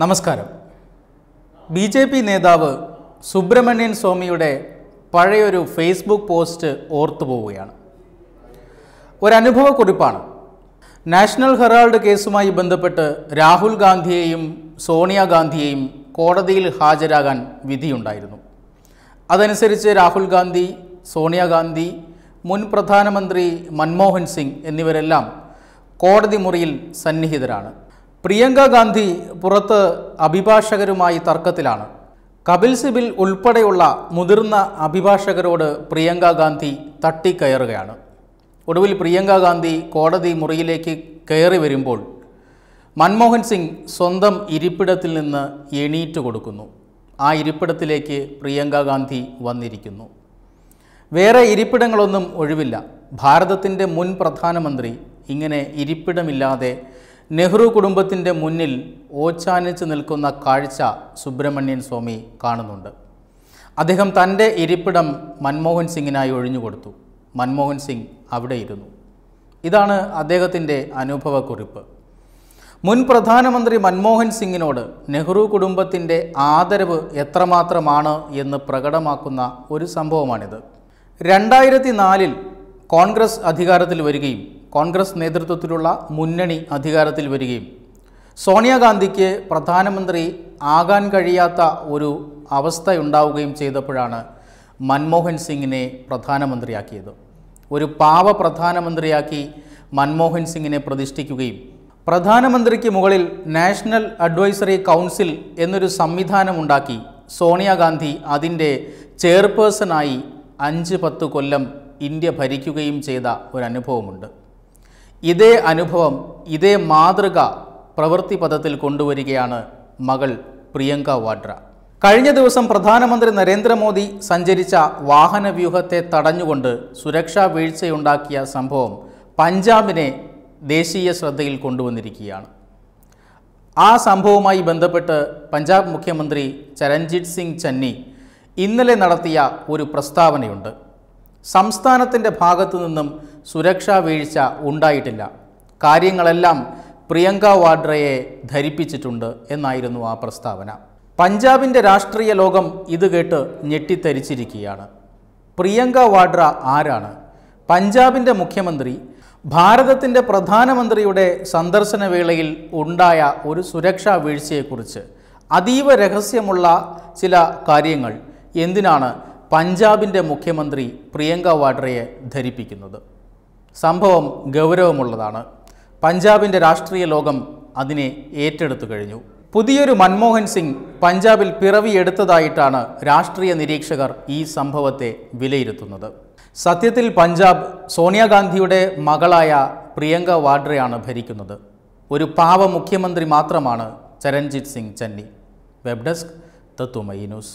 നമസ്കാരം B J P നേതാവ് സുബ്രഹ്മണ്യൻ സ്വാമിയുടെ പഴയൊരു ഫേസ്ബുക്ക് പോസ്റ്റ് ഓർത്തു പോവുകയാണ് ഒരനുഭവക്കുറിപ്പാണ് നാഷണൽ ഹെറാൾഡ് കേസുമായി ബന്ധപ്പെട്ട് രാഹുൽ ഗാന്ധിയെയും സോണിയാഗാന്ധിയെയും കോടതിയിൽ ഹാജരാകാൻ വിധിയുണ്ടായിരുന്നു അതനുസരിച്ച് രാഹുൽ ഗാന്ധി സോണിയാഗാന്ധി മുൻ പ്രധാനമന്ത്രി മൻമോഹൻ സിംഗ് എന്നിവരെല്ലാം കോടതി മുറിയിൽ സന്നിഹിതരാണ് പ്രിയങ്ക ഗാന്ധി പുറത്ത് അഭിഭാഷകരുമായി തർക്കത്തിലാണ് കപിൽ സിബിൽ ഉൾപ്പെടെയുള്ള മുതിർന്ന അഭിഭാഷകരോട് പ്രിയങ്ക ഗാന്ധി തട്ടിക്കയറുകയാണ് ഒടുവിൽ പ്രിയങ്ക ഗാന്ധി കോടതി മുറിയിലേക്ക് കയറി വരുമ്പോൾ മൻമോഹൻ സിംഗ് സ്വന്തം ഇരിപ്പിടത്തിൽ നിന്ന് എണീറ്റ് കൊടുക്കുന്നു ആ ഇരിപ്പിടത്തിലേക്ക് പ്രിയങ്ക ഗാന്ധി വന്നിരിക്കുന്നു വേറെ ഇരിപ്പിടങ്ങളൊന്നും ഒഴിവില്ല ഭാരതത്തിൻ്റെ മുൻ പ്രധാനമന്ത്രി ഇങ്ങനെ ഇരിപ്പിടമില്ലാതെ നെഹ്റു കുടുംബത്തിൻ്റെ മുന്നിൽ ഓച്ചാനിച്ച് നിൽക്കുന്ന കാഴ്ച സുബ്രഹ്മണ്യൻ സ്വാമി കാണുന്നുണ്ട് അദ്ദേഹം തൻ്റെ ഇരിപ്പിടം മൻമോഹൻ സിംഗിനായി ഒഴിഞ്ഞുകൊടുത്തു മൻമോഹൻ സിംഗ് അവിടെ ഇരുന്നു ഇതാണ് അദ്ദേഹത്തിൻ്റെ അനുഭവക്കുറിപ്പ് മുൻ പ്രധാനമന്ത്രി മൻമോഹൻ സിംഗിനോട് നെഹ്റു കുടുംബത്തിൻ്റെ ആദരവ് എത്രമാത്രമാണ് എന്ന് പ്രകടമാക്കുന്ന ഒരു സംഭവമാണിത് രണ്ടായിരത്തി നാലിൽ കോൺഗ്രസ് അധികാരത്തിൽ വരികയും കോൺഗ്രസ് നേതൃത്വത്തിലുള്ള മുന്നണി അധികാരത്തിൽ വരികയും സോണിയാഗാന്ധിക്ക് പ്രധാനമന്ത്രി ആകാൻ കഴിയാത്ത ഒരു അവസ്ഥയുണ്ടാവുകയും ചെയ്തപ്പോഴാണ് മൻമോഹൻ സിംഗിനെ പ്രധാനമന്ത്രിയാക്കിയത് ഒരു പാവ പ്രധാനമന്ത്രിയാക്കി മൻമോഹൻ സിംഗിനെ പ്രതിഷ്ഠിക്കുകയും പ്രധാനമന്ത്രിക്ക് മുകളിൽ നാഷണൽ അഡ്വൈസറി കൗൺസിൽ എന്നൊരു സംവിധാനമുണ്ടാക്കി സോണിയാഗാന്ധി അതിൻ്റെ ചെയർപേഴ്സണായി അഞ്ച് പത്ത് കൊല്ലം ഇന്ത്യ ഭരിക്കുകയും ചെയ്ത ഒരു അനുഭവമുണ്ട് ഇതേ അനുഭവം ഇതേ മാതൃക പ്രവൃത്തി പദത്തിൽ കൊണ്ടുവരികയാണ് മകൾ പ്രിയങ്ക വാഡ്ര കഴിഞ്ഞ ദിവസം പ്രധാനമന്ത്രി നരേന്ദ്രമോദി സഞ്ചരിച്ച വാഹനവ്യൂഹത്തെ തടഞ്ഞുകൊണ്ട് സുരക്ഷാ വീഴ്ചയുണ്ടാക്കിയ സംഭവം പഞ്ചാബിനെ ദേശീയ ശ്രദ്ധയിൽ കൊണ്ടുവന്നിരിക്കുകയാണ് ആ സംഭവവുമായി ബന്ധപ്പെട്ട് പഞ്ചാബ് മുഖ്യമന്ത്രി ചരൺജിത് സിംഗ് ചന്നി ഇന്നലെ നടത്തിയ ഒരു പ്രസ്താവനയുണ്ട് സംസ്ഥാനത്തിൻ്റെ ഭാഗത്തു നിന്നും സുരക്ഷാ വീഴ്ച ഉണ്ടായിട്ടില്ല കാര്യങ്ങളെല്ലാം പ്രിയങ്ക വാഡ്രയെ ധരിപ്പിച്ചിട്ടുണ്ട് എന്നായിരുന്നു ആ പ്രസ്താവന പഞ്ചാബിൻ്റെ രാഷ്ട്രീയ ലോകം ഇത് കേട്ട് ഞെട്ടിത്തരിച്ചിരിക്കുകയാണ് പ്രിയങ്ക വാഡ്ര ആരാണ് പഞ്ചാബിൻ്റെ മുഖ്യമന്ത്രി ഭാരതത്തിൻ്റെ പ്രധാനമന്ത്രിയുടെ സന്ദർശന വേളയിൽ ഉണ്ടായ ഒരു സുരക്ഷാ വീഴ്ചയെക്കുറിച്ച് അതീവ രഹസ്യമുള്ള ചില കാര്യങ്ങൾ എന്തിനാണ് പഞ്ചാബിൻ്റെ മുഖ്യമന്ത്രി പ്രിയങ്ക വാഡ്രയെ ധരിപ്പിക്കുന്നത് സംഭവം ഗൗരവമുള്ളതാണ് പഞ്ചാബിൻ്റെ രാഷ്ട്രീയ ലോകം അതിനെ ഏറ്റെടുത്തു കഴിഞ്ഞു പുതിയൊരു മൻമോഹൻ സിംഗ് പഞ്ചാബിൽ പിറവിയെടുത്തതായിട്ടാണ് രാഷ്ട്രീയ നിരീക്ഷകർ ഈ സംഭവത്തെ വിലയിരുത്തുന്നത് സത്യത്തിൽ പഞ്ചാബ് സോണിയാഗാന്ധിയുടെ മകളായ പ്രിയങ്ക വാഡ്രയാണ് ഭരിക്കുന്നത് ഒരു പാവ മുഖ്യമന്ത്രി മാത്രമാണ് Charanjit Singh Channi web desk Tatwamayi news